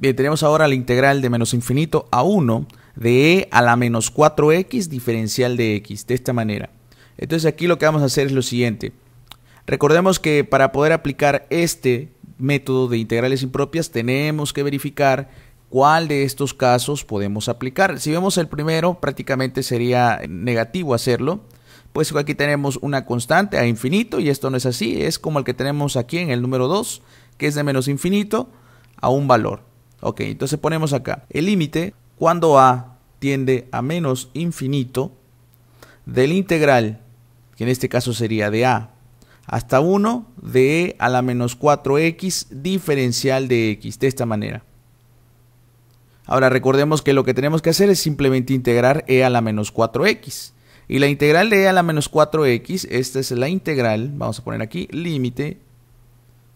Bien, tenemos ahora la integral de menos infinito a 1 de e a la menos 4x diferencial de x, de esta manera. Entonces aquí lo que vamos a hacer es lo siguiente. Recordemos que para poder aplicar este método de integrales impropias tenemos que verificar cuál de estos casos podemos aplicar. Si vemos el primero, prácticamente sería negativo hacerlo, pues aquí tenemos una constante a infinito y esto no es así, es como el que tenemos aquí en el número 2, que es de menos infinito a un valor. Ok, entonces ponemos acá el límite cuando a tiende a menos infinito del integral, que en este caso sería de a, hasta 1 de e a la menos 4x diferencial de x, de esta manera. Ahora recordemos que lo que tenemos que hacer es simplemente integrar e a la menos 4x. Y la integral de e a la menos 4x, esta es la integral, vamos a poner aquí, límite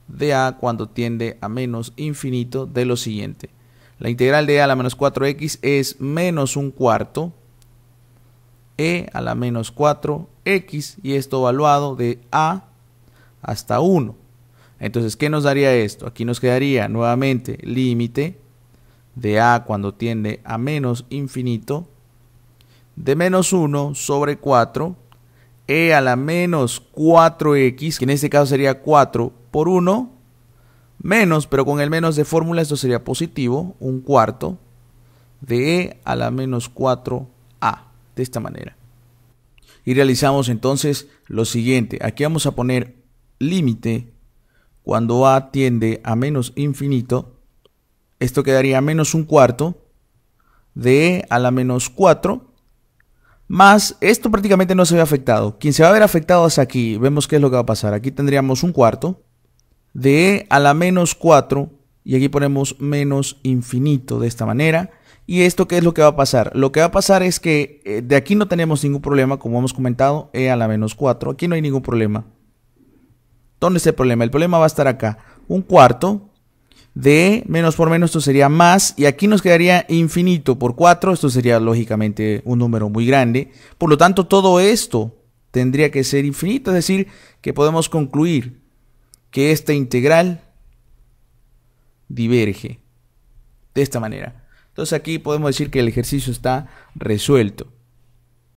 de a cuando tiende a menos infinito de lo siguiente. La integral de a a la menos 4x es menos un cuarto e a la menos 4x y esto evaluado de a hasta 1. Entonces, ¿qué nos daría esto? Aquí nos quedaría nuevamente límite de a cuando tiende a menos infinito de menos 1 sobre 4 e a la menos 4x, que en este caso sería 4 por 1, menos, pero con el menos de fórmula esto sería positivo, un cuarto, de e a la menos 4a, de esta manera. Y realizamos entonces lo siguiente, aquí vamos a poner límite cuando a tiende a menos infinito, esto quedaría menos un cuarto de e a la menos 4 más, esto prácticamente no se ve afectado. Quien se va a ver afectado es aquí. Vemos qué es lo que va a pasar. Aquí tendríamos un cuarto de e a la menos 4 y aquí ponemos menos infinito de esta manera. ¿Y esto qué es lo que va a pasar? Lo que va a pasar es que eh, de aquí no tenemos ningún problema, como hemos comentado, e a la menos 4. Aquí no hay ningún problema. ¿Dónde está el problema? El problema va a estar acá. Un cuarto de menos por menos, esto sería más, y aquí nos quedaría infinito por 4, esto sería lógicamente un número muy grande, por lo tanto todo esto tendría que ser infinito, es decir, que podemos concluir que esta integral diverge de esta manera. Entonces aquí podemos decir que el ejercicio está resuelto.